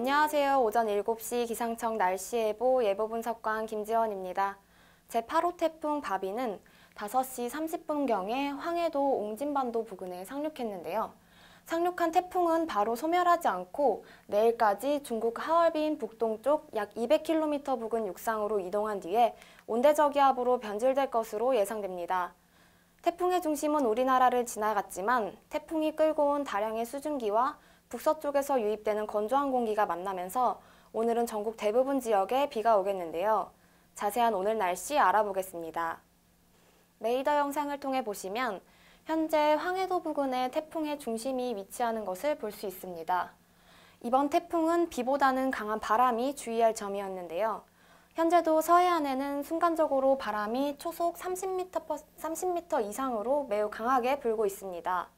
안녕하세요. 오전 7시 기상청 날씨 예보 예보 분석관 김지원입니다. 제8호 태풍 바비는 5시 30분경에 황해도 옹진반도 부근에 상륙했는데요. 상륙한 태풍은 바로 소멸하지 않고 내일까지 중국 하얼빈 북동쪽 약 200km 부근 육상으로 이동한 뒤에 온대저기압으로 변질될 것으로 예상됩니다. 태풍의 중심은 우리나라를 지나갔지만 태풍이 끌고 온 다량의 수증기와 북서쪽에서 유입되는 건조한 공기가 만나면서 오늘은 전국 대부분 지역에 비가 오겠는데요. 자세한 오늘 날씨 알아보겠습니다. 레이더 영상을 통해 보시면 현재 황해도 부근에 태풍의 중심이 위치하는 것을 볼 수 있습니다. 이번 태풍은 비보다는 강한 바람이 주의할 점이었는데요. 현재도 서해안에는 순간적으로 바람이 초속 30m, 30m 이상으로 매우 강하게 불고 있습니다.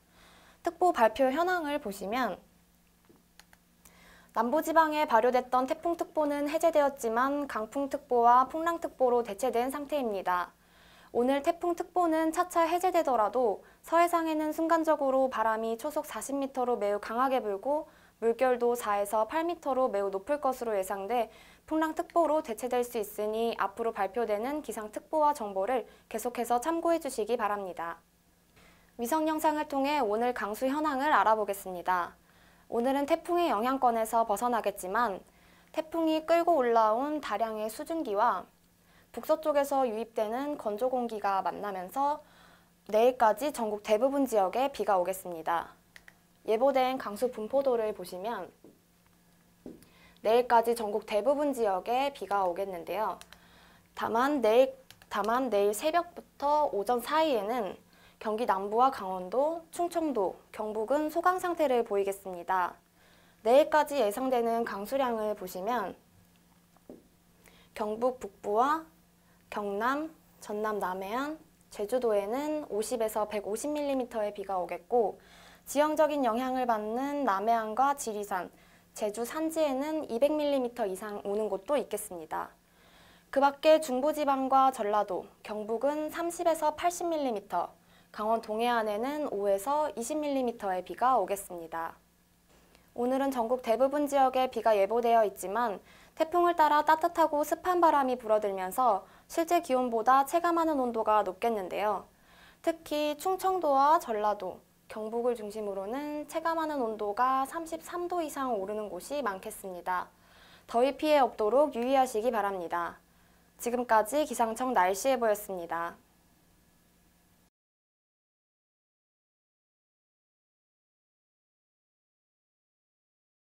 특보 발표 현황을 보시면 남부지방에 발효됐던 태풍특보는 해제되었지만 강풍특보와 풍랑특보로 대체된 상태입니다. 오늘 태풍특보는 차차 해제되더라도 서해상에는 순간적으로 바람이 초속 40m로 매우 강하게 불고 물결도 4에서 8m로 매우 높을 것으로 예상돼 풍랑특보로 대체될 수 있으니 앞으로 발표되는 기상특보와 정보를 계속해서 참고해 주시기 바랍니다. 위성 영상을 통해 오늘 강수 현황을 알아보겠습니다. 오늘은 태풍의 영향권에서 벗어나겠지만 태풍이 끌고 올라온 다량의 수증기와 북서쪽에서 유입되는 건조 공기가 만나면서 내일까지 전국 대부분 지역에 비가 오겠습니다. 예보된 강수 분포도를 보시면 내일까지 전국 대부분 지역에 비가 오겠는데요. 다만 내일, 다만 내일 새벽부터 오전 사이에는 경기 남부와 강원도, 충청도, 경북은 소강 상태를 보이겠습니다. 내일까지 예상되는 강수량을 보시면 경북 북부와 경남, 전남 남해안, 제주도에는 50에서 150mm의 비가 오겠고 지형적인 영향을 받는 남해안과 지리산, 제주 산지에는 200mm 이상 오는 곳도 있겠습니다. 그 밖에 중부지방과 전라도, 경북은 30에서 80mm, 강원 동해안에는 5에서 20mm의 비가 오겠습니다. 오늘은 전국 대부분 지역에 비가 예보되어 있지만 태풍을 따라 따뜻하고 습한 바람이 불어들면서 실제 기온보다 체감하는 온도가 높겠는데요. 특히 충청도와 전라도, 경북을 중심으로는 체감하는 온도가 33도 이상 오르는 곳이 많겠습니다. 더위 피해 없도록 유의하시기 바랍니다. 지금까지 기상청 날씨 예보였습니다.